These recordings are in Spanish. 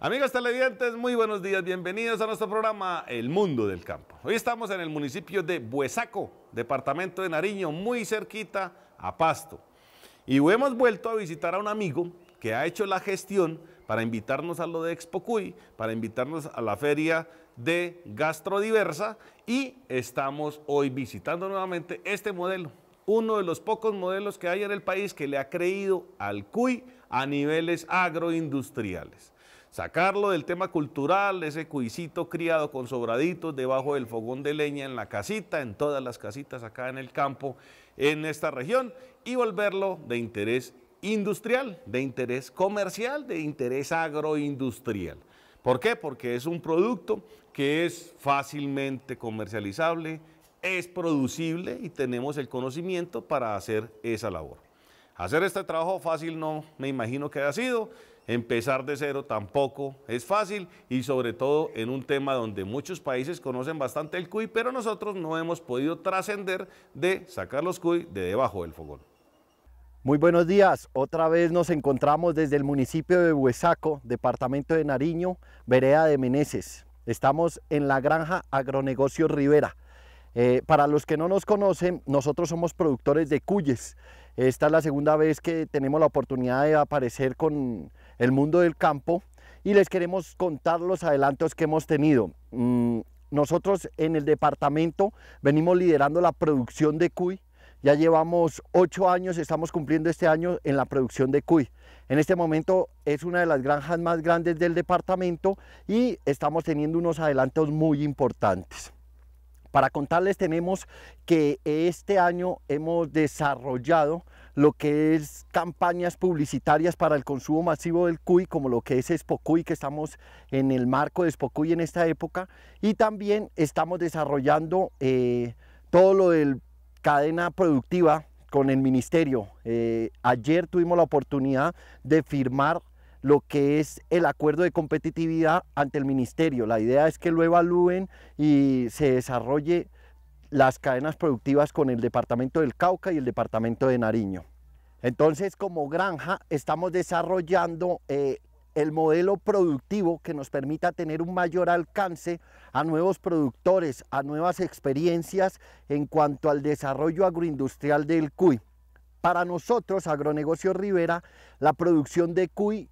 Amigos televidentes, muy buenos días, bienvenidos a nuestro programa El Mundo del Campo. Hoy estamos en el municipio de Buesaco, departamento de Nariño, muy cerquita a Pasto. Y hemos vuelto a visitar a un amigo que ha hecho la gestión para invitarnos a lo de Expo Cuy, para invitarnos a la feria de Gastrodiversa y estamos hoy visitando nuevamente este modelo, uno de los pocos modelos que hay en el país que le ha creído al Cuy a niveles agroindustriales. Sacarlo del tema cultural, ese cuisito criado con sobraditos debajo del fogón de leña en la casita, en todas las casitas acá en el campo, en esta región, y volverlo de interés industrial, de interés comercial, de interés agroindustrial. ¿Por qué? Porque es un producto que es fácilmente comercializable, es producible y tenemos el conocimiento para hacer esa labor. Hacer este trabajo fácil no me imagino que haya sido, Empezar de cero tampoco es fácil y sobre todo en un tema donde muchos países conocen bastante el cuy, pero nosotros no hemos podido trascender de sacar los CUI de debajo del fogón. Muy buenos días, otra vez nos encontramos desde el municipio de Huesaco, departamento de Nariño, vereda de Meneses. Estamos en la granja Agronegocio Rivera. Eh, para los que no nos conocen, nosotros somos productores de cuyes. Esta es la segunda vez que tenemos la oportunidad de aparecer con el mundo del campo y les queremos contar los adelantos que hemos tenido. Mm, nosotros en el departamento venimos liderando la producción de cuy. Ya llevamos ocho años, estamos cumpliendo este año en la producción de cuy. En este momento es una de las granjas más grandes del departamento y estamos teniendo unos adelantos muy importantes. Para contarles tenemos que este año hemos desarrollado lo que es campañas publicitarias para el consumo masivo del cuy, como lo que es Spocuy, que estamos en el marco de Spocuy en esta época, y también estamos desarrollando eh, todo lo de cadena productiva con el ministerio. Eh, ayer tuvimos la oportunidad de firmar lo que es el acuerdo de competitividad ante el ministerio. La idea es que lo evalúen y se desarrolle las cadenas productivas con el departamento del Cauca y el departamento de Nariño. Entonces, como granja, estamos desarrollando eh, el modelo productivo que nos permita tener un mayor alcance a nuevos productores, a nuevas experiencias en cuanto al desarrollo agroindustrial del CUI. Para nosotros, Agronegocio Rivera, la producción de CUI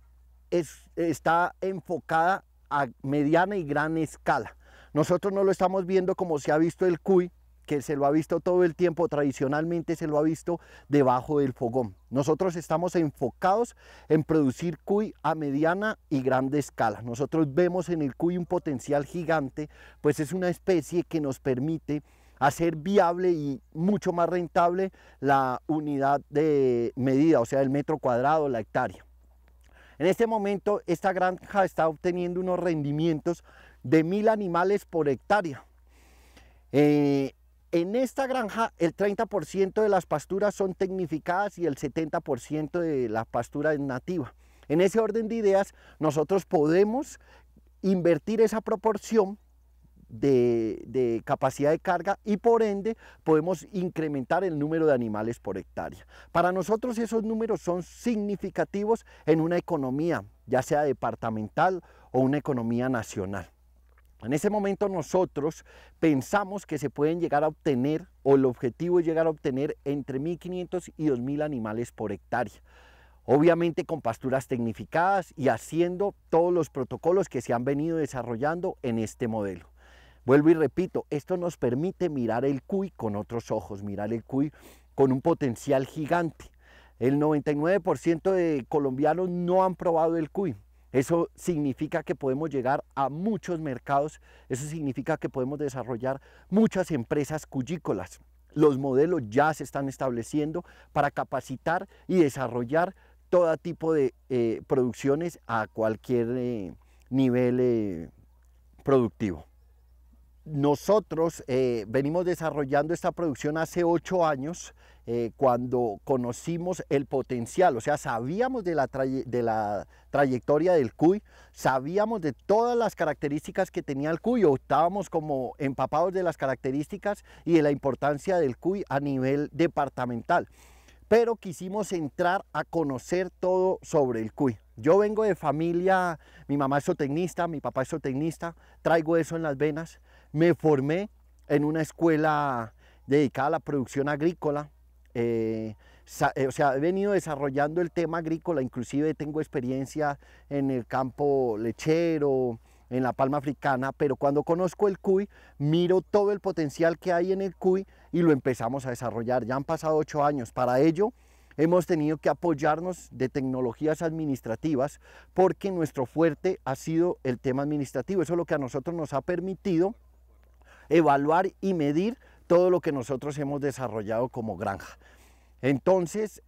es, está enfocada a mediana y gran escala. Nosotros no lo estamos viendo como se ha visto el CUI, que se lo ha visto todo el tiempo, tradicionalmente se lo ha visto debajo del fogón. Nosotros estamos enfocados en producir cuy a mediana y grande escala. Nosotros vemos en el cuy un potencial gigante, pues es una especie que nos permite hacer viable y mucho más rentable la unidad de medida, o sea, el metro cuadrado, la hectárea. En este momento esta granja está obteniendo unos rendimientos de mil animales por hectárea. Eh, en esta granja el 30% de las pasturas son tecnificadas y el 70% de la pastura es nativa. En ese orden de ideas nosotros podemos invertir esa proporción de, de, capacidad de carga y por ende podemos incrementar el número de animales por hectárea. Para nosotros esos números son significativos en una economía, ya sea departamental o una economía nacional. En ese momento nosotros pensamos que se pueden llegar a obtener, o el objetivo es llegar a obtener entre 1.500 y 2.000 animales por hectárea. Obviamente con pasturas tecnificadas y haciendo todos los protocolos que se han venido desarrollando en este modelo. Vuelvo y repito, esto nos permite mirar el cuy con otros ojos, mirar el cuy con un potencial gigante. El 99% de colombianos no han probado el cuy. Eso significa que podemos llegar a muchos mercados, eso significa que podemos desarrollar muchas empresas cuyícolas. Los modelos ya se están estableciendo para capacitar y desarrollar todo tipo de eh, producciones a cualquier eh, nivel eh, productivo. Nosotros venimos desarrollando esta producción hace ocho años eh, cuando conocimos el potencial, o sea, sabíamos de la, de la trayectoria del CUI, sabíamos de todas las características que tenía el CUI, o estábamos como empapados de las características y de la importancia del CUI a nivel departamental. Pero quisimos entrar a conocer todo sobre el CUI. Yo vengo de familia, mi mamá es zootecnista, mi papá es zootecnista, traigo eso en las venas. Me formé en una escuela dedicada a la producción agrícola, eh, eh, o sea, he venido desarrollando el tema agrícola, inclusive tengo experiencia en el campo lechero, en la palma africana, pero cuando conozco el CUI, miro todo el potencial que hay en el CUI y lo empezamos a desarrollar. Ya han pasado ocho años. Para ello, hemos tenido que apoyarnos de tecnologías administrativas porque nuestro fuerte ha sido el tema administrativo. Eso es lo que a nosotros nos ha permitido evaluar y medir todo lo que nosotros hemos desarrollado como granja. Entonces,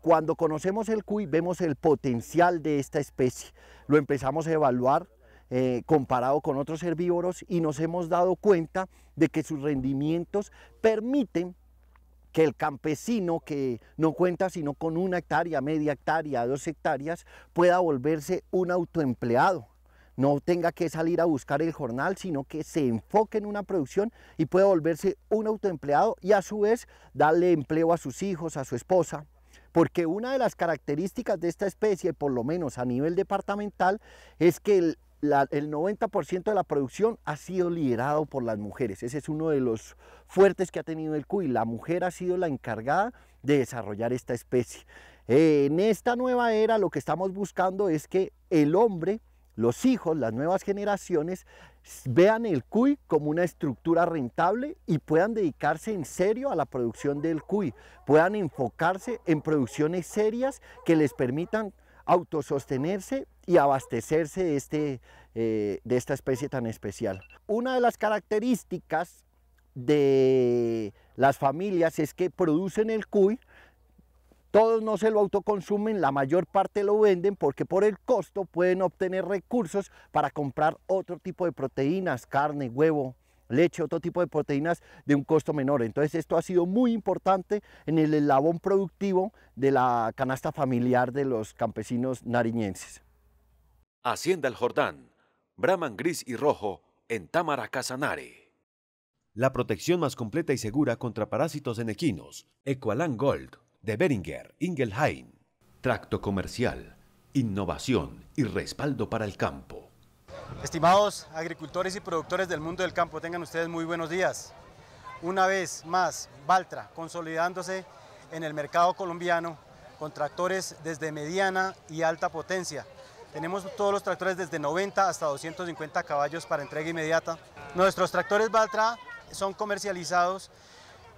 cuando conocemos el cuy, vemos el potencial de esta especie. Lo empezamos a evaluar eh, comparado con otros herbívoros y nos hemos dado cuenta de que sus rendimientos permiten que el campesino que no cuenta sino con una hectárea, media hectárea, dos hectáreas, pueda volverse un autoempleado no tenga que salir a buscar el jornal, sino que se enfoque en una producción y pueda volverse un autoempleado y a su vez darle empleo a sus hijos, a su esposa. Porque una de las características de esta especie, por lo menos a nivel departamental, es que el, 90% de la producción ha sido liderado por las mujeres. Ese es uno de los fuertes que ha tenido el CUI. La mujer ha sido la encargada de desarrollar esta especie. en esta nueva era lo que estamos buscando es que el hombre los hijos, las nuevas generaciones, vean el cuy como una estructura rentable y puedan dedicarse en serio a la producción del cuy, puedan enfocarse en producciones serias que les permitan autosostenerse y abastecerse de, este, eh, de esta especie tan especial. Una de las características de las familias es que producen el cuy, todos no se lo autoconsumen, la mayor parte lo venden porque por el costo pueden obtener recursos para comprar otro tipo de proteínas, carne, huevo, leche, otro tipo de proteínas de un costo menor. Entonces esto ha sido muy importante en el eslabón productivo de la canasta familiar de los campesinos nariñenses. Hacienda El Jordán, Brahman Gris y Rojo en Támara Casanare. La protección más completa y segura contra parásitos en equinos, Equalan Gold de Beringer Ingelheim. Tracto comercial, innovación y respaldo para el campo. Estimados agricultores y productores del mundo del campo, tengan ustedes muy buenos días. Una vez más, Valtra consolidándose en el mercado colombiano con tractores desde mediana y alta potencia. Tenemos todos los tractores desde 90 hasta 250 caballos para entrega inmediata. Nuestros tractores Valtra son comercializados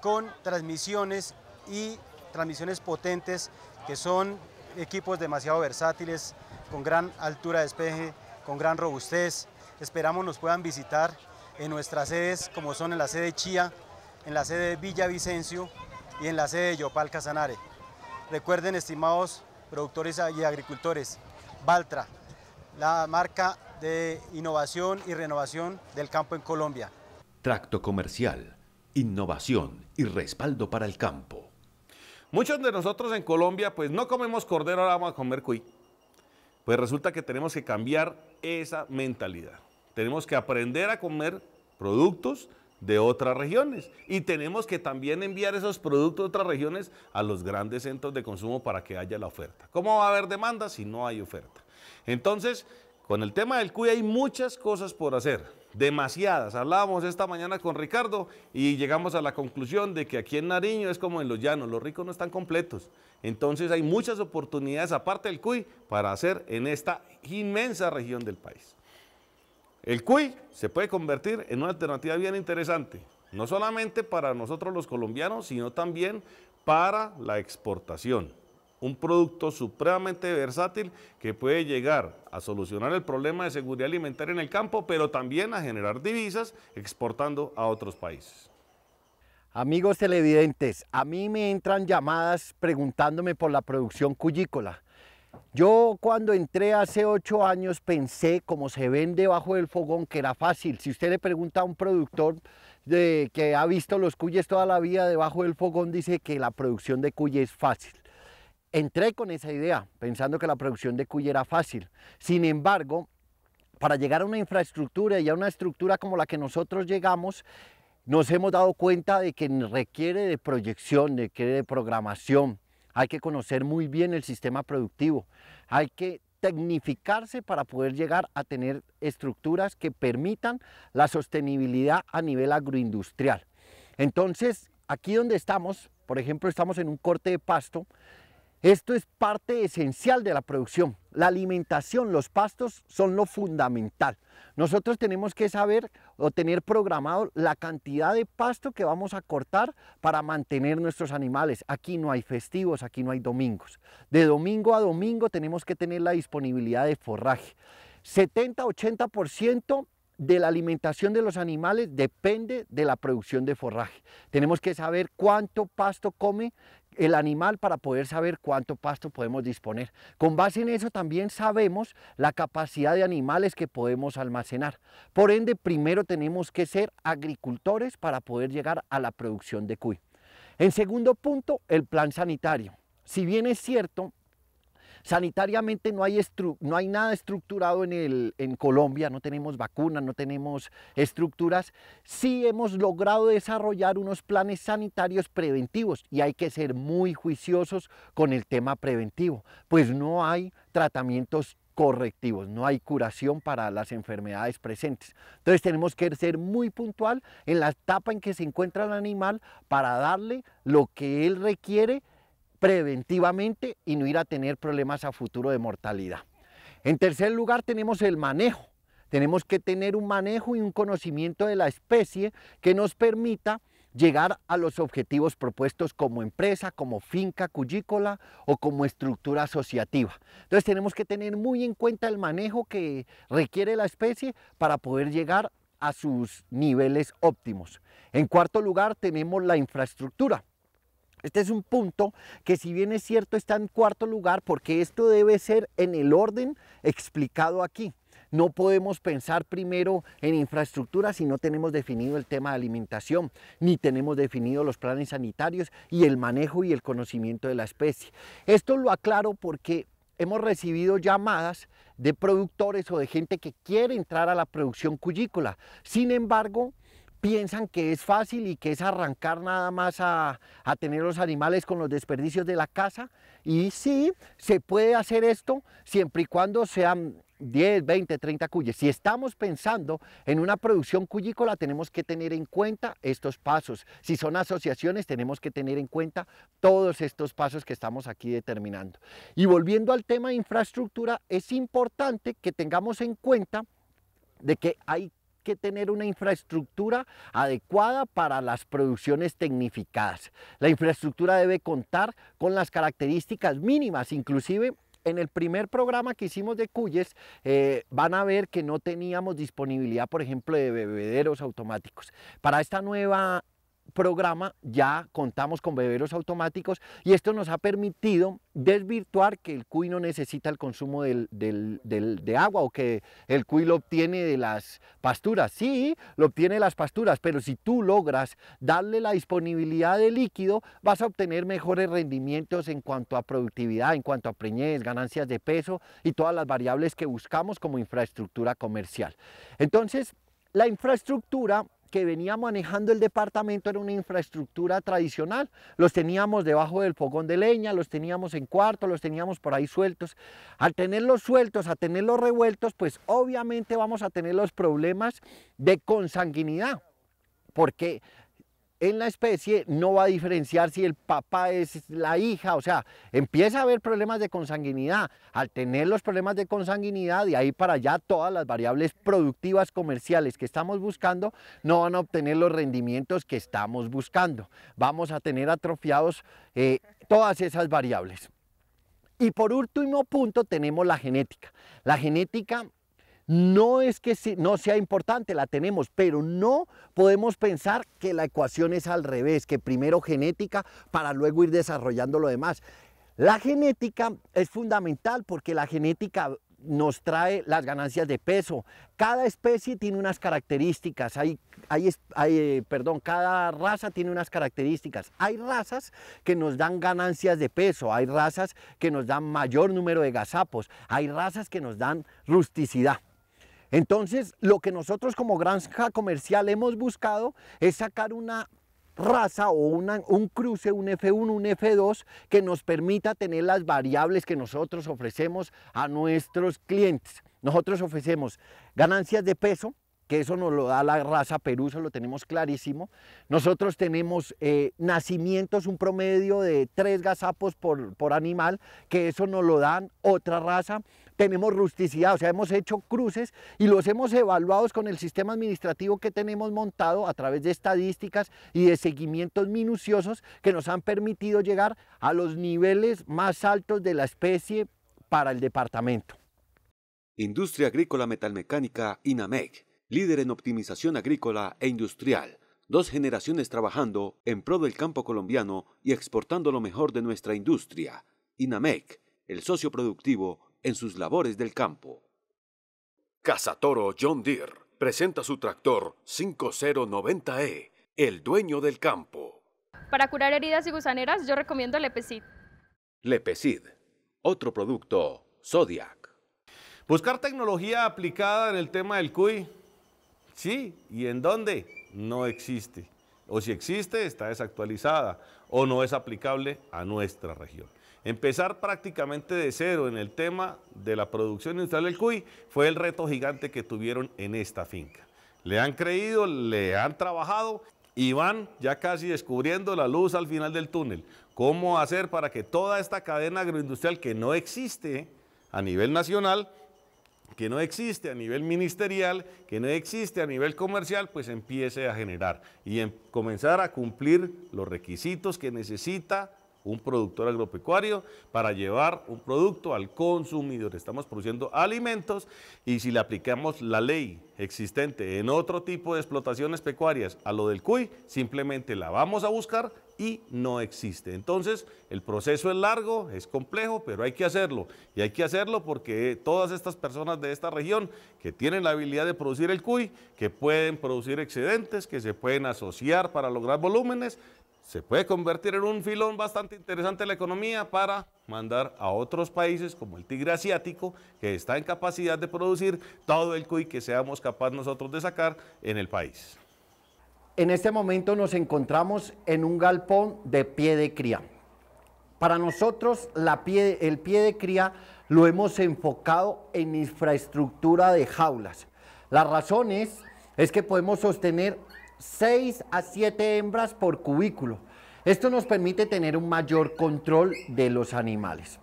con transmisiones y transmisiones potentes que son equipos demasiado versátiles, con gran altura de despeje, con gran robustez. Esperamos nos puedan visitar en nuestras sedes, como son en la sede Chía, en la sede de Villavicencio y en la sede de Yopal Casanare. Recuerden, estimados productores y agricultores, Valtra la marca de innovación y renovación del campo en Colombia. Tracto comercial, innovación y respaldo para el campo. Muchos de nosotros en Colombia, pues no comemos cordero, ahora vamos a comer cuy. Pues resulta que tenemos que cambiar esa mentalidad. Tenemos que aprender a comer productos de otras regiones y tenemos que también enviar esos productos de otras regiones a los grandes centros de consumo para que haya la oferta. ¿Cómo va a haber demanda si no hay oferta? Entonces, con el tema del cuy hay muchas cosas por hacer demasiadas. Hablábamos esta mañana con Ricardo y llegamos a la conclusión de que aquí en Nariño es como en los llanos, los ricos no están completos. Entonces hay muchas oportunidades, aparte del CUI, para hacer en esta inmensa región del país. El CUI se puede convertir en una alternativa bien interesante, no solamente para nosotros los colombianos, sino también para la exportación un producto supremamente versátil que puede llegar a solucionar el problema de seguridad alimentaria en el campo, pero también a generar divisas exportando a otros países. Amigos televidentes, a mí me entran llamadas preguntándome por la producción cuyícola. Yo cuando entré hace ocho años pensé, como se ven debajo del fogón, que era fácil. Si usted le pregunta a un productor de, que ha visto los cuyes toda la vida debajo del fogón, dice que la producción de cuyes es fácil. Entré con esa idea, pensando que la producción de cuya era fácil. Sin embargo, para llegar a una infraestructura y a una estructura como la que nosotros llegamos, nos hemos dado cuenta de que requiere de proyección, requiere de programación. Hay que conocer muy bien el sistema productivo. Hay que tecnificarse para poder llegar a tener estructuras que permitan la sostenibilidad a nivel agroindustrial. Entonces, aquí donde estamos, por ejemplo, estamos en un corte de pasto esto es parte esencial de la producción. La alimentación, los pastos son lo fundamental. Nosotros tenemos que saber o tener programado la cantidad de pasto que vamos a cortar para mantener nuestros animales. Aquí no hay festivos, aquí no hay domingos. De domingo a domingo tenemos que tener la disponibilidad de forraje. 70-80% de la alimentación de los animales depende de la producción de forraje. Tenemos que saber cuánto pasto come el animal para poder saber cuánto pasto podemos disponer. Con base en eso también sabemos la capacidad de animales que podemos almacenar. Por ende, primero tenemos que ser agricultores para poder llegar a la producción de cuy. En segundo punto, el plan sanitario. Si bien es cierto, Sanitariamente no hay, no hay nada estructurado en, en Colombia, no tenemos vacunas, no tenemos estructuras. Sí hemos logrado desarrollar unos planes sanitarios preventivos y hay que ser muy juiciosos con el tema preventivo, pues no hay tratamientos correctivos, no hay curación para las enfermedades presentes. Entonces tenemos que ser muy puntual en la etapa en que se encuentra el animal para darle lo que él requiere preventivamente y no ir a tener problemas a futuro de mortalidad. En tercer lugar tenemos el manejo. Tenemos que tener un manejo y un conocimiento de la especie que nos permita llegar a los objetivos propuestos como empresa, como finca cuyícola o como estructura asociativa. Entonces tenemos que tener muy en cuenta el manejo que requiere la especie para poder llegar a sus niveles óptimos. En cuarto lugar tenemos la infraestructura. Este es un punto que si bien es cierto está en cuarto lugar porque esto debe ser en el orden explicado aquí. No podemos pensar primero en infraestructura si no tenemos definido el tema de alimentación, ni tenemos definido los planes sanitarios y el manejo y el conocimiento de la especie. Esto lo aclaro porque hemos recibido llamadas de productores o de gente que quiere entrar a la producción cuyícola. Sin embargo, piensan que es fácil y que es arrancar nada más a, tener los animales con los desperdicios de la casa. Y sí, se puede hacer esto siempre y cuando sean 10, 20, 30 cuyes. Si estamos pensando en una producción cuyícola, tenemos que tener en cuenta estos pasos. Si son asociaciones, tenemos que tener en cuenta todos estos pasos que estamos aquí determinando. Y volviendo al tema de infraestructura, es importante que tengamos en cuenta de que hay que tener una infraestructura adecuada para las producciones tecnificadas. La infraestructura debe contar con las características mínimas, inclusive en el primer programa que hicimos de Cuyes, eh, van a ver que no teníamos disponibilidad, por ejemplo, de bebederos automáticos. Para esta nueva programa ya contamos con beberos automáticos y esto nos ha permitido desvirtuar que el cuy no necesita el consumo de agua o que el cuy lo obtiene de las pasturas. Sí, lo obtiene de las pasturas, pero si tú logras darle la disponibilidad de líquido, vas a obtener mejores rendimientos en cuanto a productividad, en cuanto a preñez, ganancias de peso y todas las variables que buscamos como infraestructura comercial. Entonces, la infraestructura que venía manejando el departamento era una infraestructura tradicional. Los teníamos debajo del fogón de leña, los teníamos en cuarto, los teníamos por ahí sueltos. Al tenerlos sueltos, a tenerlos revueltos, pues obviamente vamos a tener los problemas de consanguinidad porque en la especie no va a diferenciar si el papá es la hija, o sea, empieza a haber problemas de consanguinidad. Al tener los problemas de consanguinidad, de ahí para allá todas las variables productivas comerciales que estamos buscando no van a obtener los rendimientos que estamos buscando. Vamos a tener atrofiados eh, todas esas variables. Y por último punto tenemos la genética. La genética no es que no sea importante, la tenemos, pero no podemos pensar que la ecuación es al revés, que primero genética para luego ir desarrollando lo demás. La genética es fundamental porque la genética nos trae las ganancias de peso. Cada especie tiene unas características, hay, eh, perdón, cada raza tiene unas características. Hay razas que nos dan ganancias de peso, hay razas que nos dan mayor número de gazapos, hay razas que nos dan rusticidad. Entonces, lo que nosotros como granja comercial hemos buscado es sacar una raza o un cruce, un F1, un F2, que nos permita tener las variables que nosotros ofrecemos a nuestros clientes. Nosotros ofrecemos ganancias de peso, que eso nos lo da la raza Perú, eso lo tenemos clarísimo. Nosotros tenemos eh, nacimientos, un promedio de tres gazapos por, por animal, que eso nos lo dan otra raza tenemos rusticidad, o sea, hemos hecho cruces y los hemos evaluado con el sistema administrativo que tenemos montado a través de estadísticas y de seguimientos minuciosos que nos han permitido llegar a los niveles más altos de la especie para el departamento. Industria Agrícola Metalmecánica INAMEC, líder en optimización agrícola e industrial. Dos generaciones trabajando en pro del campo colombiano y exportando lo mejor de nuestra industria. INAMEC, el socio productivo en sus labores del campo. Cazatoro John Deere presenta su tractor 5090E, el dueño del campo. Para curar heridas y gusaneras yo recomiendo Lepecid. Lepecid, otro producto Zodiac. Buscar tecnología aplicada en el tema del CUI. Sí, ¿y en dónde? No existe. O si existe, está desactualizada o no es aplicable a nuestra región. Empezar prácticamente de cero en el tema de la producción industrial del CUI fue el reto gigante que tuvieron en esta finca. Le han creído, le han trabajado y van ya casi descubriendo la luz al final del túnel. ¿Cómo hacer para que toda esta cadena agroindustrial que no existe a nivel nacional, que no existe a nivel ministerial, que no existe a nivel comercial, pues empiece a generar y em-, comenzar a cumplir los requisitos que necesita un productor agropecuario para llevar un producto al consumidor. Estamos produciendo alimentos y si le aplicamos la ley existente en otro tipo de explotaciones pecuarias a lo del CUI, simplemente la vamos a buscar y no existe. Entonces, el proceso es largo, es complejo, pero hay que hacerlo. Y hay que hacerlo porque todas estas personas de esta región que tienen la habilidad de producir el CUI, que pueden producir excedentes, que se pueden asociar para lograr volúmenes, se puede convertir en un filón bastante interesante la economía para mandar a otros países como el tigre asiático, que está en capacidad de producir todo el cuy que seamos capaces nosotros de sacar en el país. En este momento nos encontramos en un galpón de pie de cría. Para nosotros la el pie de cría lo hemos enfocado en infraestructura de jaulas. La razón es, es que podemos sostener 6 a 7 hembras por cubículo. Esto nos permite tener un mayor control de los animales.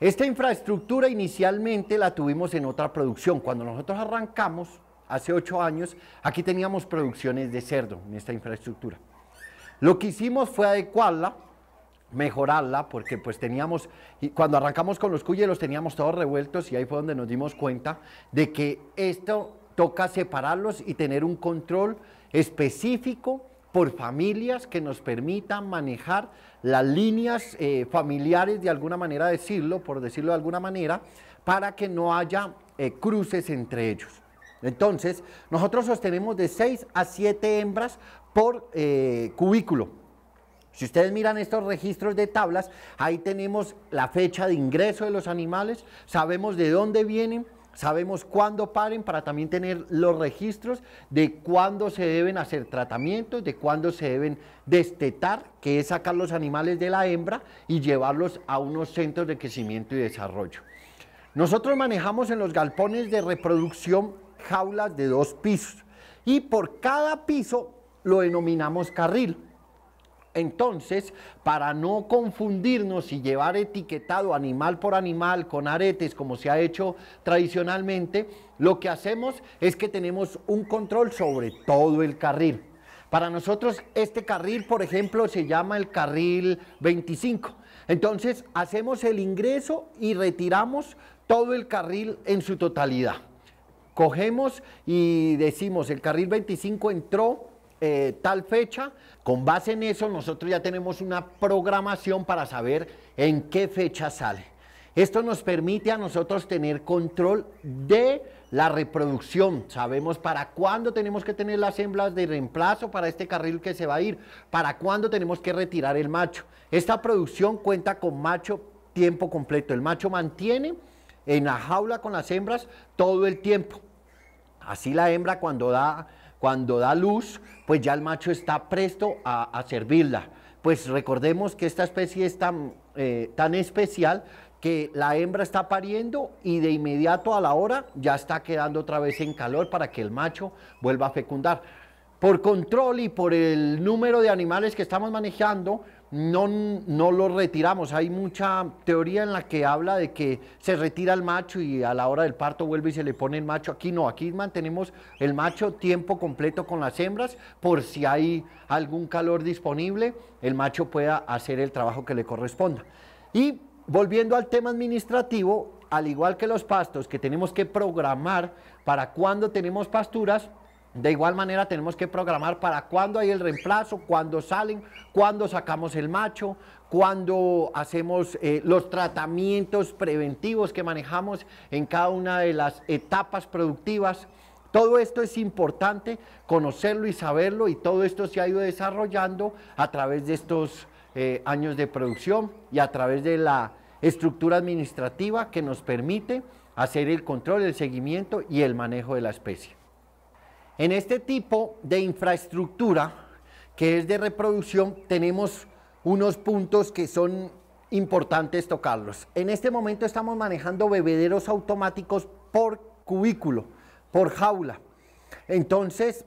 Esta infraestructura inicialmente la tuvimos en otra producción. Cuando nosotros arrancamos, hace ocho años, aquí teníamos producciones de cerdo en esta infraestructura. Lo que hicimos fue adecuarla, mejorarla, porque pues teníamos, y cuando arrancamos con los cuyes los teníamos todos revueltos y ahí fue donde nos dimos cuenta de que esto toca separarlos y tener un control específico por familias que nos permitan manejar las líneas eh, familiares, de alguna manera decirlo, por decirlo de alguna manera, para que no haya eh, cruces entre ellos. Entonces, nosotros sostenemos de 6 a 7 hembras por eh, cubículo. Si ustedes miran estos registros de tablas, ahí tenemos la fecha de ingreso de los animales, sabemos de dónde vienen, Sabemos cuándo paren para también tener los registros de cuándo se deben hacer tratamientos, de cuándo se deben destetar, que es sacar los animales de la hembra y llevarlos a unos centros de crecimiento y desarrollo. Nosotros manejamos en los galpones de reproducción jaulas de dos pisos y por cada piso lo denominamos carril. Entonces, para no confundirnos y llevar etiquetado animal por animal con aretes como se ha hecho tradicionalmente, lo que hacemos es que tenemos un control sobre todo el carril. Para nosotros este carril, por ejemplo, se llama el carril 25. Entonces, hacemos el ingreso y retiramos todo el carril en su totalidad. Cogemos y decimos, el carril 25 entró eh, tal fecha, con base en eso nosotros ya tenemos una programación para saber en qué fecha sale. Esto nos permite a nosotros tener control de la reproducción. Sabemos para cuándo tenemos que tener las hembras de reemplazo para este carril que se va a ir, para cuándo tenemos que retirar el macho. Esta producción cuenta con macho tiempo completo. El macho mantiene en la jaula con las hembras todo el tiempo. Así la hembra cuando da cuando da luz, pues ya el macho está presto a, servirla. Pues recordemos que esta especie es tan, eh, tan especial que la hembra está pariendo y de inmediato a la hora ya está quedando otra vez en calor para que el macho vuelva a fecundar. Por control y por el número de animales que estamos manejando, no, lo retiramos. Hay mucha teoría en la que habla de que se retira el macho y a la hora del parto vuelve y se le pone el macho. Aquí no, aquí mantenemos el macho tiempo completo con las hembras por si hay algún calor disponible, el macho pueda hacer el trabajo que le corresponda. Y volviendo al tema administrativo, al igual que los pastos que tenemos que programar para cuando tenemos pasturas, de igual manera tenemos que programar para cuándo hay el reemplazo, cuándo salen, cuándo sacamos el macho, cuándo hacemos eh, los tratamientos preventivos que manejamos en cada una de las etapas productivas. Todo esto es importante conocerlo y saberlo y todo esto se ha ido desarrollando a través de estos eh, años de producción y a través de la estructura administrativa que nos permite hacer el control, el seguimiento y el manejo de la especie. En este tipo de infraestructura, que es de reproducción, tenemos unos puntos que son importantes tocarlos. En este momento estamos manejando bebederos automáticos por cubículo, por jaula. Entonces,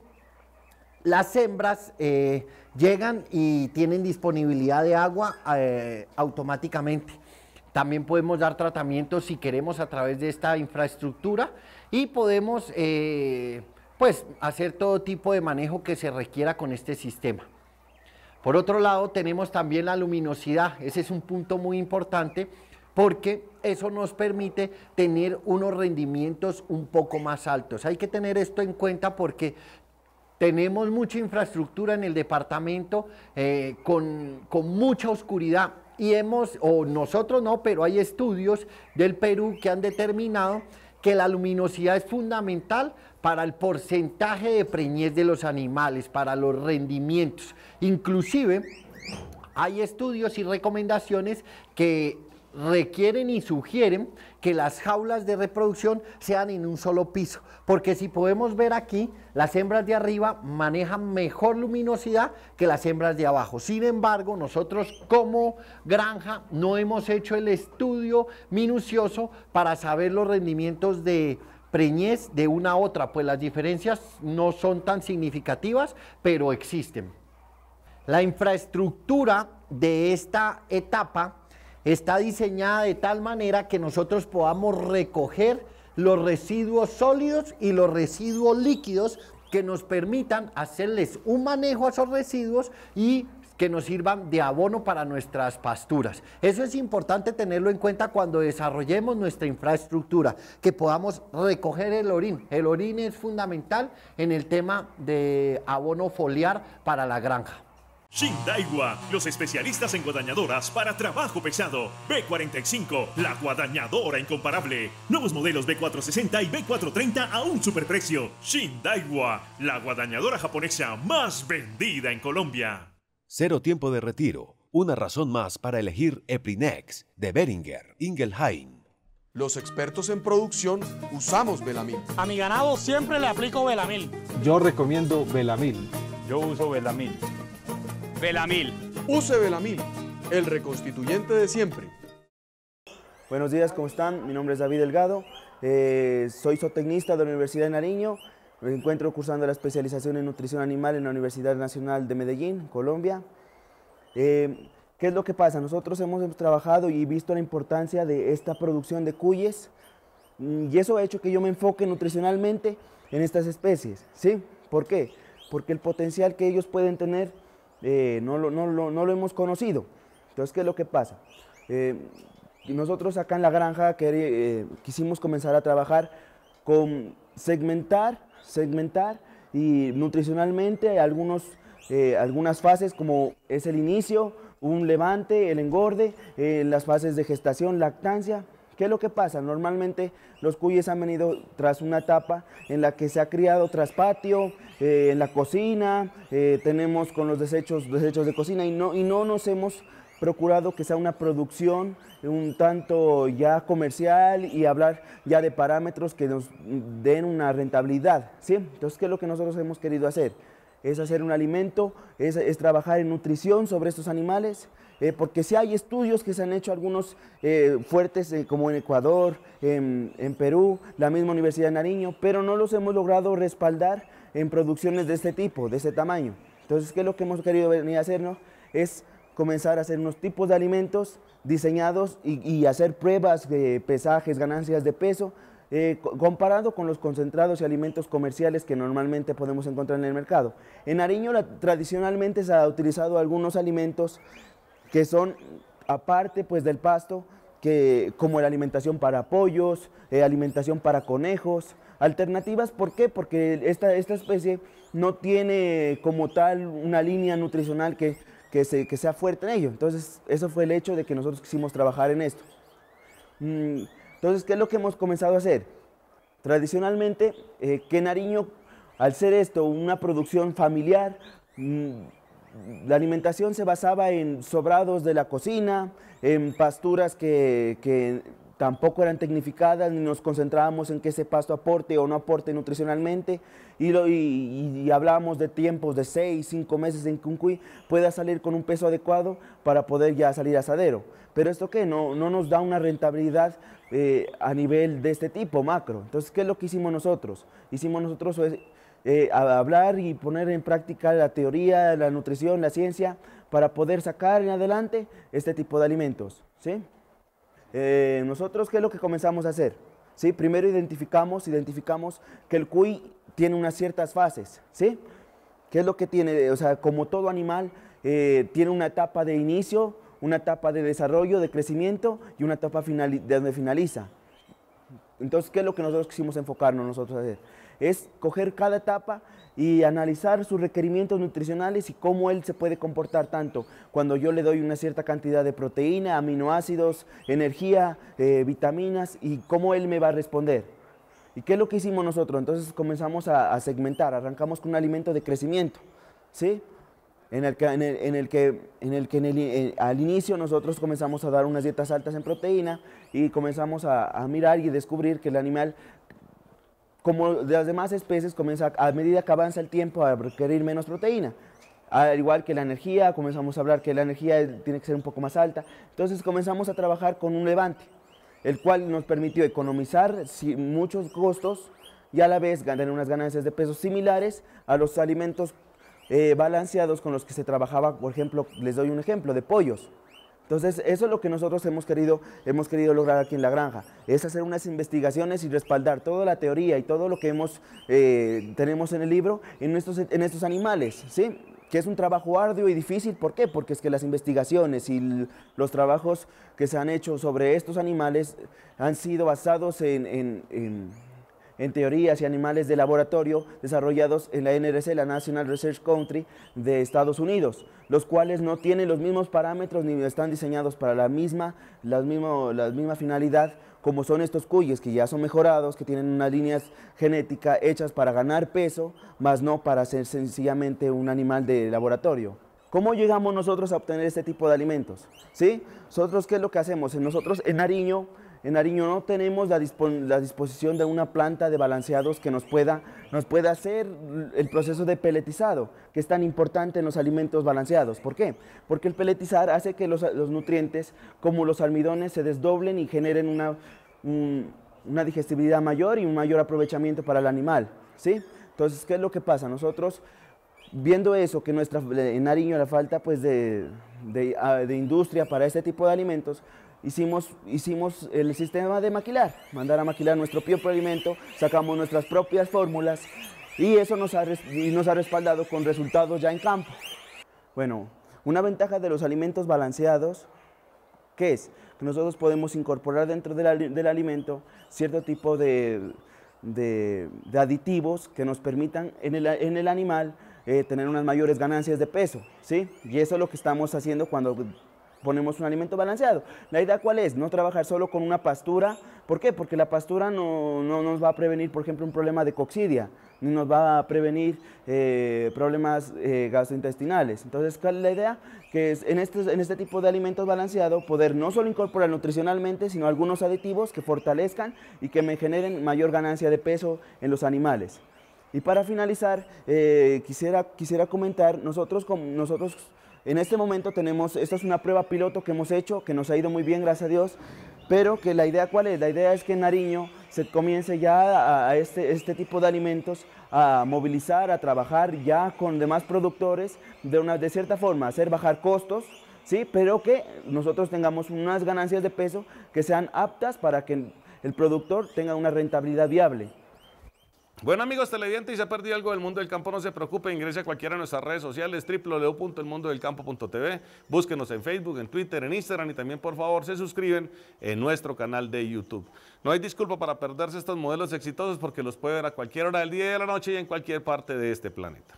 las hembras eh, llegan y tienen disponibilidad de agua eh, automáticamente. También podemos dar tratamientos si queremos a través de esta infraestructura y podemos... Eh, pues hacer todo tipo de manejo que se requiera con este sistema. Por otro lado, tenemos también la luminosidad. Ese es un punto muy importante porque eso nos permite tener unos rendimientos un poco más altos. Hay que tener esto en cuenta porque tenemos mucha infraestructura en el departamento eh, con, con, mucha oscuridad y hemos, o nosotros no, pero hay estudios del Perú que han determinado que la luminosidad es fundamental para el porcentaje de preñez de los animales, para los rendimientos. Inclusive hay estudios y recomendaciones que requieren y sugieren que las jaulas de reproducción sean en un solo piso, porque si podemos ver aquí, las hembras de arriba manejan mejor luminosidad que las hembras de abajo. Sin embargo, nosotros como granja no hemos hecho el estudio minucioso para saber los rendimientos de preñez de una a otra, pues las diferencias no son tan significativas, pero existen. La infraestructura de esta etapa está diseñada de tal manera que nosotros podamos recoger los residuos sólidos y los residuos líquidos que nos permitan hacerles un manejo a esos residuos y que nos sirvan de abono para nuestras pasturas. Eso es importante tenerlo en cuenta cuando desarrollemos nuestra infraestructura, que podamos recoger el orín. El orín es fundamental en el tema de abono foliar para la granja. Shindaiwa, los especialistas en guadañadoras para trabajo pesado. B45, la guadañadora incomparable. Nuevos modelos B460 y B430 a un superprecio. Shindaiwa, la guadañadora japonesa más vendida en Colombia. Cero tiempo de retiro. Una razón más para elegir Eprinex de Beringer Ingelheim. Los expertos en producción usamos Velamil. A mi ganado siempre le aplico Velamil. Yo recomiendo Velamil. Yo uso Velamil. Velamil. Use Velamil, el reconstituyente de siempre. Buenos días, ¿cómo están? Mi nombre es David Delgado, eh, soy zootecnista de la Universidad de Nariño. Me encuentro cursando la especialización en nutrición animal en la Universidad Nacional de Medellín, Colombia. Eh, ¿Qué es lo que pasa? Nosotros hemos, trabajado y visto la importancia de esta producción de cuyes mm, y eso ha hecho que yo me enfoque nutricionalmente en estas especies, ¿sí? ¿Por qué? Porque el potencial que ellos pueden tener eh, no, lo, hemos conocido. Entonces, ¿qué es lo que pasa? Eh, nosotros acá en la granja que, eh, quisimos comenzar a trabajar con segmentar, segmentar y nutricionalmente algunos, algunas fases como es el inicio, un levante, el engorde, las fases de gestación, lactancia, ¿Qué es lo que pasa? Normalmente los cuyes han venido tras una etapa en la que se ha criado tras patio, eh, en la cocina, eh, tenemos con los desechos, desechos de cocina y no, y no nos hemos procurado que sea una producción un tanto ya comercial y hablar ya de parámetros que nos den una rentabilidad. ¿sí? Entonces, ¿qué es lo que nosotros hemos querido hacer? Es hacer un alimento, es trabajar en nutrición sobre estos animales, eh, porque sí hay estudios que se han hecho algunos eh, fuertes, eh, como en Ecuador, en, Perú, la misma Universidad de Nariño, pero no los hemos logrado respaldar en producciones de este tipo, de este tamaño. Entonces, ¿qué es lo que hemos querido venir a hacer? Es comenzar a hacer unos tipos de alimentos diseñados y, hacer pruebas de pesajes, ganancias de peso, comparado con los concentrados y alimentos comerciales que normalmente podemos encontrar en el mercado. En Nariño tradicionalmente se ha utilizado algunos alimentos que son aparte pues del pasto, que, como la alimentación para pollos, eh, alimentación para conejos, alternativas, ¿por qué? Porque esta, esta especie no tiene como tal una línea nutricional que, sea fuerte en ello. Entonces, eso fue el hecho de que nosotros quisimos trabajar en esto. Mm, entonces, ¿qué es lo que hemos comenzado a hacer? Tradicionalmente, eh, que Nariño, al ser esto una producción familiar, mm, la alimentación se basaba en sobrados de la cocina, en pasturas que, tampoco eran tecnificadas, ni nos concentrábamos en que ese pasto aporte o no aporte nutricionalmente, y, hablábamos de tiempos de 6, 5 meses en que un cuy pueda salir con un peso adecuado para poder ya salir asadero. Pero esto ¿qué? no, nos da una rentabilidad eh, a nivel de este tipo macro. Entonces, ¿qué es lo que hicimos nosotros? Hicimos nosotros pues, eh, hablar y poner en práctica la teoría, la nutrición, la ciencia, para poder sacar en adelante este tipo de alimentos. ¿sí? Eh, nosotros, ¿qué es lo que comenzamos a hacer? ¿Sí? Primero identificamos, identificamos que el cuy tiene unas ciertas fases. ¿sí? ¿Qué es lo que tiene? O sea, como todo animal, eh, tiene una etapa de inicio, una etapa de desarrollo, de crecimiento y una etapa final, de donde finaliza. Entonces, ¿qué es lo que nosotros quisimos enfocarnos nosotros a hacer? es coger cada etapa y analizar sus requerimientos nutricionales y cómo él se puede comportar tanto. Cuando yo le doy una cierta cantidad de proteína, aminoácidos, energía, eh, vitaminas y cómo él me va a responder. ¿Y qué es lo que hicimos nosotros? Entonces comenzamos a, segmentar, arrancamos con un alimento de crecimiento, ¿sí? En el que, en el, que, en el que en el, eh, al inicio nosotros comenzamos a dar unas dietas altas en proteína y comenzamos a, a mirar y descubrir que el animal como de las demás especies, comienza a medida que avanza el tiempo a requerir menos proteína. Al igual que la energía, comenzamos a hablar que la energía tiene que ser un poco más alta. Entonces comenzamos a trabajar con un levante, el cual nos permitió economizar muchos costos y a la vez ganar unas ganancias de pesos similares a los alimentos eh, balanceados con los que se trabajaba, por ejemplo, les doy un ejemplo, de pollos. Entonces, eso es lo que nosotros hemos querido, hemos querido lograr aquí en la granja, es hacer unas investigaciones y respaldar toda la teoría y todo lo que hemos, eh, tenemos en el libro en estos, en estos animales, ¿sí? que es un trabajo arduo y difícil, ¿por qué? Porque es que las investigaciones y los trabajos que se han hecho sobre estos animales han sido basados en en teorías y animales de laboratorio desarrollados en la NRC, la National Research Country de Estados Unidos, los cuales no tienen los mismos parámetros ni están diseñados para la misma, misma finalidad como son estos cuyes que ya son mejorados, que tienen unas líneas genética hechas para ganar peso, más no para ser sencillamente un animal de laboratorio. ¿Cómo llegamos nosotros a obtener este tipo de alimentos? ¿Sí? Nosotros, ¿qué es lo que hacemos? Nosotros en Nariño en Nariño no tenemos la, disposición de una planta de balanceados que nos pueda, nos pueda hacer el proceso de peletizado, que es tan importante en los alimentos balanceados. ¿Por qué? Porque el peletizar hace que los, nutrientes, como los almidones, se desdoblen y generen una, una digestibilidad mayor y un mayor aprovechamiento para el animal. ¿sí? Entonces, ¿qué es lo que pasa? Nosotros viendo eso, que en Nariño la falta pues, de, de, ah, industria para este tipo de alimentos, hicimos, hicimos el sistema de maquilar, mandar a maquilar nuestro propio alimento, sacamos nuestras propias fórmulas y eso nos ha, nos ha respaldado con resultados ya en campo. Bueno, una ventaja de los alimentos balanceados, ¿qué es? Que nosotros podemos incorporar dentro del, del alimento cierto tipo de, de, aditivos que nos permitan en el, en el animal eh, tener unas mayores ganancias de peso, ¿sí? Y eso es lo que estamos haciendo cuando ponemos un alimento balanceado. La idea cuál es? No trabajar solo con una pastura. ¿Por qué? Porque la pastura no, no nos va a prevenir, por ejemplo, un problema de coccidia ni nos va a prevenir eh, problemas eh, gastrointestinales. Entonces, ¿cuál es la idea? Que es en, este, en este tipo de alimentos balanceados poder no solo incorporar nutricionalmente, sino algunos aditivos que fortalezcan y que me generen mayor ganancia de peso en los animales. Y para finalizar, eh, quisiera, quisiera comentar, nosotros, nosotros en este momento tenemos, esta es una prueba piloto que hemos hecho, que nos ha ido muy bien, gracias a Dios, pero que la idea cuál es, la idea es que Nariño se comience ya a, este, este tipo de alimentos a movilizar, a trabajar ya con demás productores de, una, de cierta forma, hacer bajar costos, ¿sí? pero que nosotros tengamos unas ganancias de peso que sean aptas para que el productor tenga una rentabilidad viable. Bueno amigos televidentes, si se ha perdido algo del mundo del campo, no se preocupe, ingrese a cualquiera de nuestras redes sociales, www.elmundodelcampo.tv, búsquenos en Facebook, en Twitter, en Instagram y también por favor se suscriben en nuestro canal de YouTube. No hay disculpa para perderse estos modelos exitosos porque los puede ver a cualquier hora del día y de la noche y en cualquier parte de este planeta.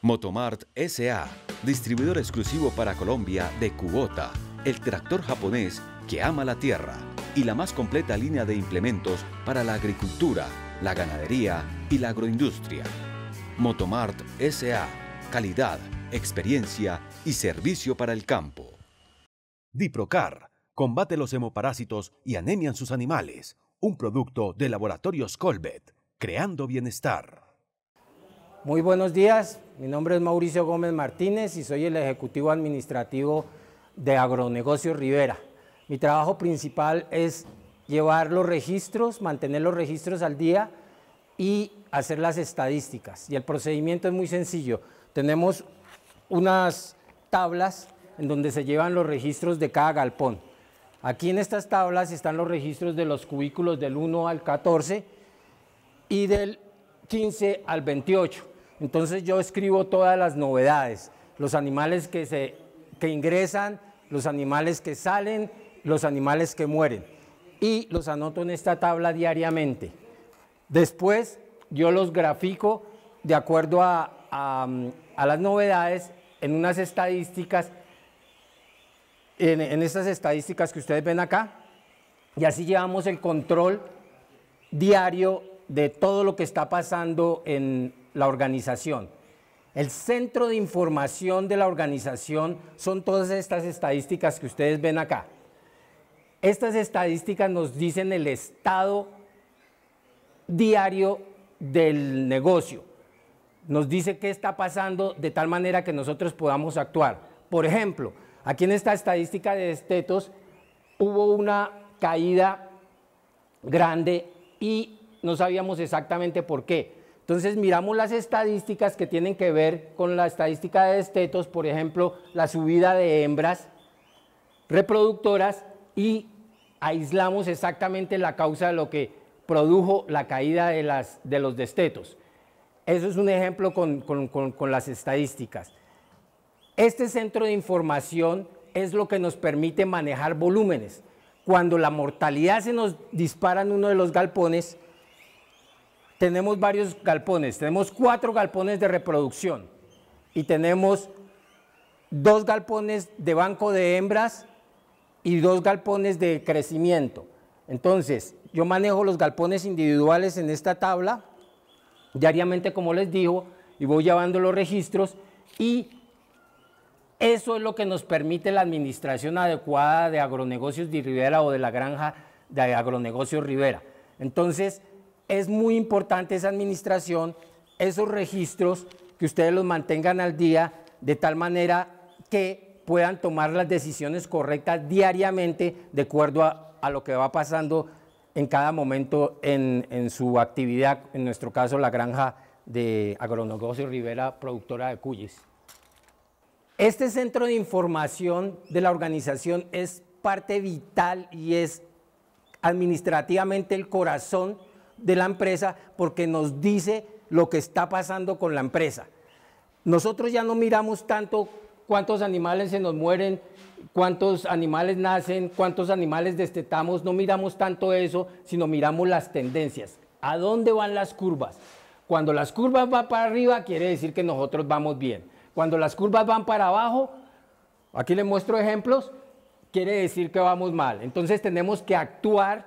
Motomart S.A., distribuidor exclusivo para Colombia de Kubota, el tractor japonés que ama la tierra y la más completa línea de implementos para la agricultura la ganadería y la agroindustria. Motomart SA, calidad, experiencia y servicio para el campo. Diprocar, combate los hemoparásitos y anemian sus animales. Un producto de Laboratorios Colbet, creando bienestar. Muy buenos días, mi nombre es Mauricio Gómez Martínez y soy el Ejecutivo Administrativo de Agronegocios Rivera. Mi trabajo principal es llevar los registros, mantener los registros al día y hacer las estadísticas. Y el procedimiento es muy sencillo. Tenemos unas tablas en donde se llevan los registros de cada galpón. Aquí en estas tablas están los registros de los cubículos del 1 al 14 y del 15 al 28. Entonces yo escribo todas las novedades, los animales que, se, que ingresan, los animales que salen, los animales que mueren y los anoto en esta tabla diariamente. Después yo los grafico de acuerdo a, las novedades en unas estadísticas, en, en estas estadísticas que ustedes ven acá, y así llevamos el control diario de todo lo que está pasando en la organización. El centro de información de la organización son todas estas estadísticas que ustedes ven acá. Estas estadísticas nos dicen el estado diario del negocio. Nos dice qué está pasando de tal manera que nosotros podamos actuar. Por ejemplo, aquí en esta estadística de estetos hubo una caída grande y no sabíamos exactamente por qué. Entonces miramos las estadísticas que tienen que ver con la estadística de estetos, por ejemplo, la subida de hembras reproductoras y aislamos exactamente la causa de lo que produjo la caída de, las, de los destetos. Eso es un ejemplo con, con las estadísticas. Este centro de información es lo que nos permite manejar volúmenes. Cuando la mortalidad se nos dispara en uno de los galpones, tenemos varios galpones, tenemos cuatro galpones de reproducción y tenemos dos galpones de banco de hembras y dos galpones de crecimiento. Entonces, yo manejo los galpones individuales en esta tabla, diariamente como les digo, y voy llevando los registros y eso es lo que nos permite la administración adecuada de agronegocios de Rivera o de la granja de agronegocios Rivera. Entonces, es muy importante esa administración, esos registros, que ustedes los mantengan al día, de tal manera que puedan tomar las decisiones correctas diariamente de acuerdo a, lo que va pasando en cada momento en, su actividad, en nuestro caso la granja de Agronegocio Rivera, productora de Cuyes. Este centro de información de la organización es parte vital y es administrativamente el corazón de la empresa porque nos dice lo que está pasando con la empresa. Nosotros ya no miramos tanto cuántos animales se nos mueren, cuántos animales nacen, cuántos animales destetamos, no miramos tanto eso, sino miramos las tendencias. ¿A dónde van las curvas? Cuando las curvas van para arriba, quiere decir que nosotros vamos bien. Cuando las curvas van para abajo, aquí les muestro ejemplos, quiere decir que vamos mal. Entonces tenemos que actuar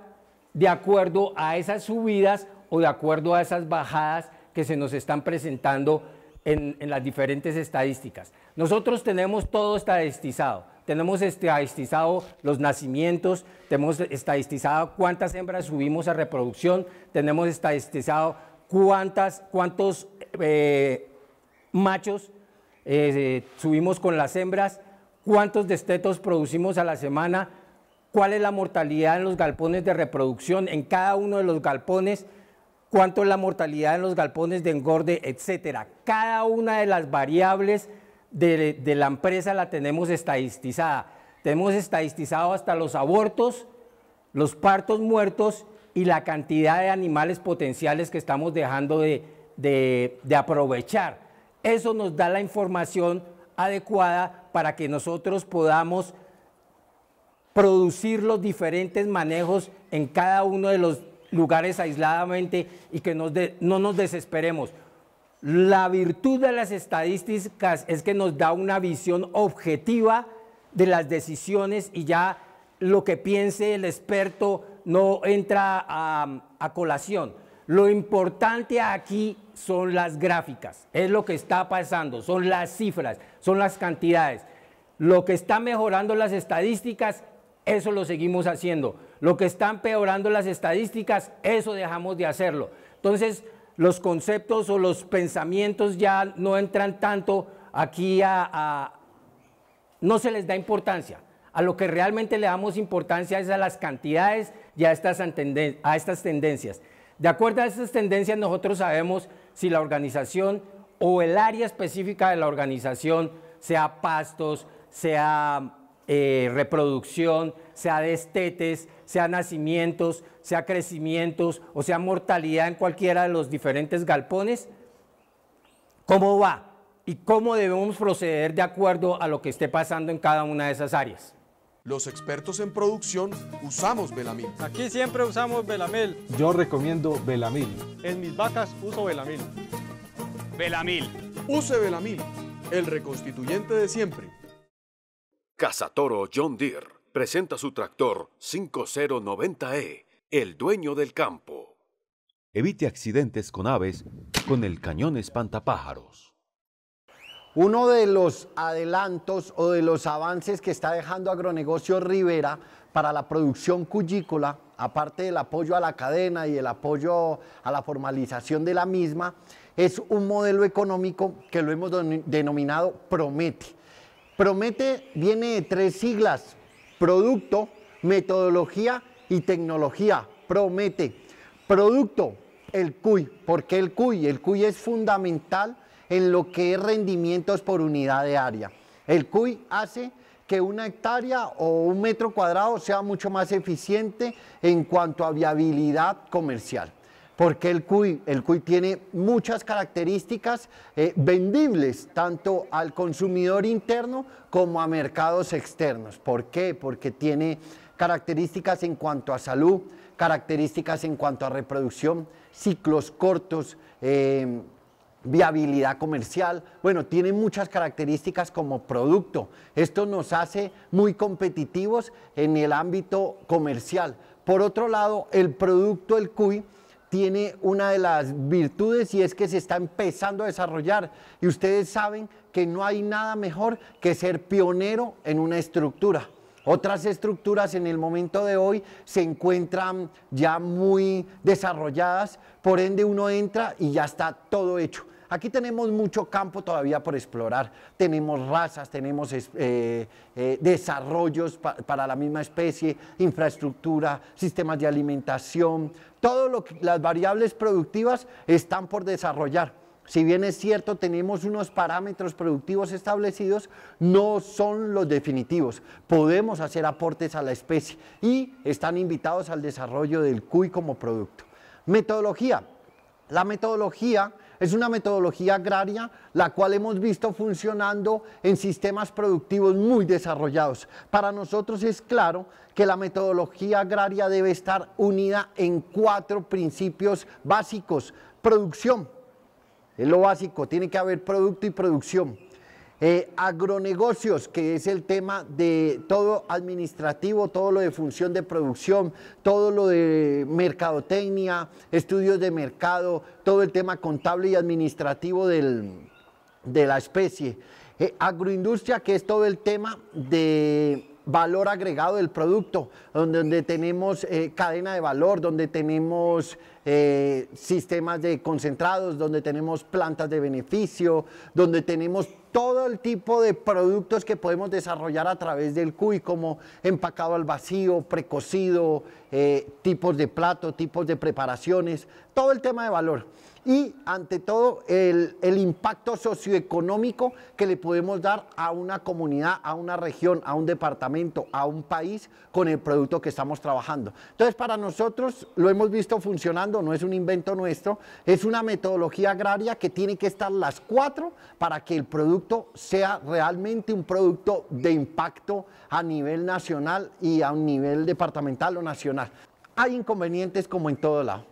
de acuerdo a esas subidas o de acuerdo a esas bajadas que se nos están presentando en, las diferentes estadísticas. Nosotros tenemos todo estadistizado tenemos estadistizado los nacimientos, tenemos estadistizado cuántas hembras subimos a reproducción, tenemos estadistizado cuántas, cuántos eh, machos eh, subimos con las hembras, cuántos destetos producimos a la semana, cuál es la mortalidad en los galpones de reproducción, en cada uno de los galpones cuánto es la mortalidad en los galpones de engorde, etcétera. Cada una de las variables de, la empresa la tenemos estadistizada. Tenemos estadistizado hasta los abortos, los partos muertos y la cantidad de animales potenciales que estamos dejando de, de aprovechar. Eso nos da la información adecuada para que nosotros podamos producir los diferentes manejos en cada uno de los lugares aisladamente y que nos no nos desesperemos. La virtud de las estadísticas es que nos da una visión objetiva de las decisiones y ya lo que piense el experto no entra a colación. Lo importante aquí son las gráficas, es lo que está pasando, son las cifras, son las cantidades. Lo que está mejorando las estadísticas, eso lo seguimos haciendo lo que están empeorando las estadísticas, eso dejamos de hacerlo. Entonces, los conceptos o los pensamientos ya no entran tanto aquí a, no se les da importancia. A lo que realmente le damos importancia es a las cantidades y a estas, tendencias. De acuerdo a estas tendencias, nosotros sabemos si la organización o el área específica de la organización, sea pastos, sea eh, reproducción, sea destetes, sea nacimientos, sea crecimientos o sea mortalidad en cualquiera de los diferentes galpones, cómo va y cómo debemos proceder de acuerdo a lo que esté pasando en cada una de esas áreas. Los expertos en producción usamos Belamil. Aquí siempre usamos Belamil. Yo recomiendo Belamil. En mis vacas uso Belamil. Belamil. Use Belamil, el reconstituyente de siempre. Casatoro John Deere presenta su tractor 5090E, el dueño del campo. Evite accidentes con aves con el cañón espantapájaros. Uno de los adelantos o de los avances que está dejando Agronegocio Rivera para la producción cuyícola, aparte del apoyo a la cadena y el apoyo a la formalización de la misma, es un modelo económico que lo hemos denominado Promete. Promete viene de tres siglas, Producto, metodología y tecnología. Promete. Producto, el CUI. ¿Por qué el CUI? El CUI es fundamental en lo que es rendimientos por unidad de área. El CUI hace que una hectárea o un metro cuadrado sea mucho más eficiente en cuanto a viabilidad comercial porque el cuy, el cuy tiene muchas características eh, vendibles tanto al consumidor interno como a mercados externos. ¿Por qué? Porque tiene características en cuanto a salud, características en cuanto a reproducción, ciclos cortos, em, viabilidad comercial, bueno, tiene muchas características como producto. Esto nos hace muy competitivos en el ámbito comercial. Por otro lado, el producto, el CUI, tiene una de las virtudes y es que se está empezando a desarrollar. Y ustedes saben que no hay nada mejor que ser pionero en una estructura. Otras estructuras en el momento de hoy se encuentran ya muy desarrolladas, por ende uno entra y ya está todo hecho aquí tenemos mucho campo todavía por explorar. Tenemos razas, tenemos eh, eh, desarrollos para la misma especie, infraestructura, sistemas de alimentación, todas las variables productivas están por desarrollar. Si bien es cierto, tenemos unos parámetros productivos establecidos, no son los definitivos. Podemos hacer aportes a la especie y están invitados al desarrollo del CUI como producto. Metodología. La metodología es una metodología agraria la cual hemos visto funcionando en sistemas productivos muy desarrollados. Para nosotros es claro que la metodología agraria debe estar unida en cuatro principios básicos. Producción, es lo básico, tiene que haber producto y producción eh, agronegocios, que es el tema de todo administrativo, todo lo de función de producción, todo lo de mercadotecnia, estudios de mercado, todo el tema contable y administrativo del, de la especie. Eh, agroindustria, que es todo el tema de valor agregado del producto, donde, tenemos eh, cadena de valor, donde tenemos sistemas de concentrados, donde tenemos plantas de beneficio, donde tenemos todo el tipo de productos que podemos desarrollar a través del CUI, como empacado al vacío, precocido, eh, tipos de plato, tipos de preparaciones, todo el tema de valor. Y ante todo, el impacto socioeconómico que le podemos dar a una comunidad, a una región, a un departamento, a un país con el producto que estamos trabajando. Entonces, para nosotros lo hemos visto funcionando, no es un invento nuestro, es una metodología agraria que tiene que estar las cuatro para que el producto sea realmente un producto de impacto a nivel nacional y a un nivel departamental o nacional. Hay inconvenientes como en todo lado.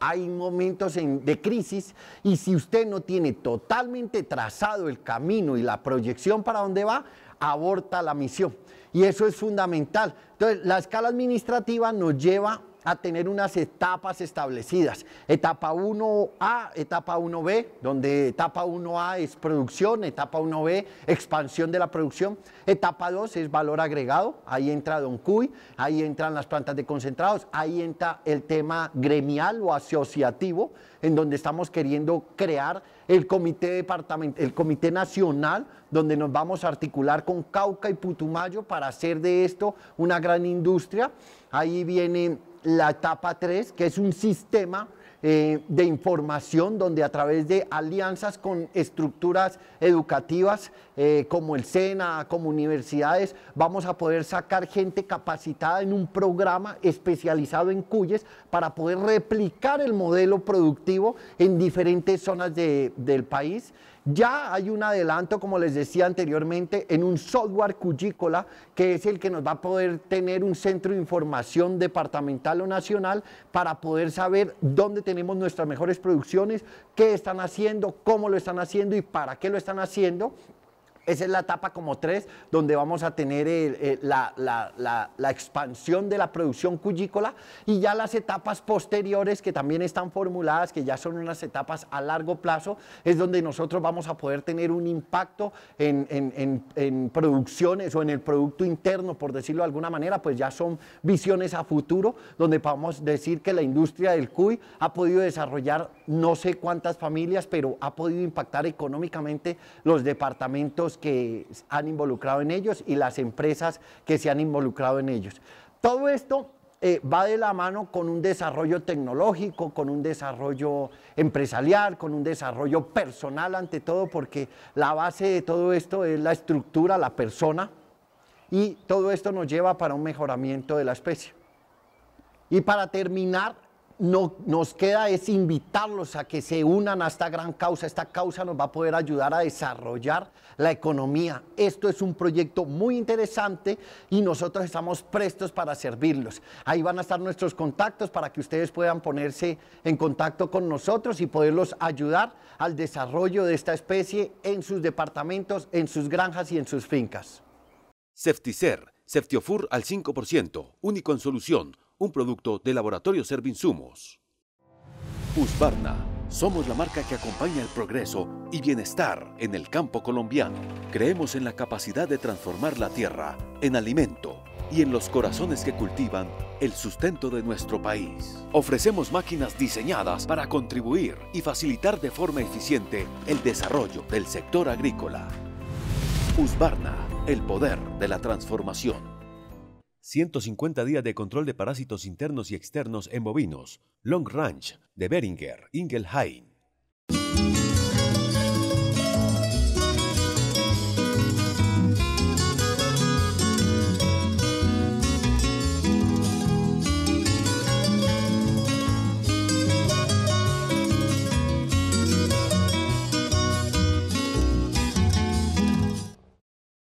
Hay momentos de crisis y si usted no tiene totalmente trazado el camino y la proyección para dónde va, aborta la misión. Y eso es fundamental. Entonces, la escala administrativa nos lleva a tener unas etapas establecidas. Etapa 1A, etapa 1B, donde etapa 1A es producción, etapa 1B expansión de la producción, etapa 2 es valor agregado, ahí entra Don Cuy, ahí entran las plantas de concentrados, ahí entra el tema gremial o asociativo, en donde estamos queriendo crear el comité el comité nacional donde nos vamos a articular con Cauca y Putumayo para hacer de esto una gran industria. Ahí vienen la etapa 3, que es un sistema eh, de información donde a través de alianzas con estructuras educativas eh, como el SENA, como universidades, vamos a poder sacar gente capacitada en un programa especializado en CUYES para poder replicar el modelo productivo en diferentes zonas del país. Ya hay un adelanto, como les decía anteriormente, en un software Cuyícola, que es el que nos va a poder tener un centro de información departamental o nacional para poder saber dónde tenemos nuestras mejores producciones, qué están haciendo, cómo lo están haciendo y para qué lo están haciendo. Esa es la etapa como tres, donde vamos a tener eh, la, expansión de la producción cuyícola y ya las etapas posteriores que también están formuladas, que ya son unas etapas a largo plazo, es donde nosotros vamos a poder tener un impacto en, en producciones o en el Producto Interno, por decirlo de alguna manera, pues ya son visiones a futuro, donde podemos decir que la industria del cuy ha podido desarrollar no sé cuántas familias, pero ha podido impactar económicamente los departamentos que han involucrado en ellos y las empresas que se han involucrado en ellos. Todo esto eh, va de la mano con un desarrollo tecnológico, con un desarrollo empresarial, con un desarrollo personal ante todo, porque la base de todo esto es la estructura, la persona, y todo esto nos lleva para un mejoramiento de la especie. Y para terminar, no, nos queda es invitarlos a que se unan a esta gran causa. Esta causa nos va a poder ayudar a desarrollar la economía. Esto es un proyecto muy interesante y nosotros estamos prestos para servirlos. Ahí van a estar nuestros contactos para que ustedes puedan ponerse en contacto con nosotros y poderlos ayudar al desarrollo de esta especie en sus departamentos, en sus granjas y en sus fincas. Sefticer, Seftiofur al 5%, único en solución un producto de Laboratorio Servinsumos. Usbarna. somos la marca que acompaña el progreso y bienestar en el campo colombiano. Creemos en la capacidad de transformar la tierra en alimento y en los corazones que cultivan el sustento de nuestro país. Ofrecemos máquinas diseñadas para contribuir y facilitar de forma eficiente el desarrollo del sector agrícola. Usbarna. el poder de la transformación. 150 días de control de parásitos internos y externos en bovinos, Long Ranch, de Beringer, Ingelheim.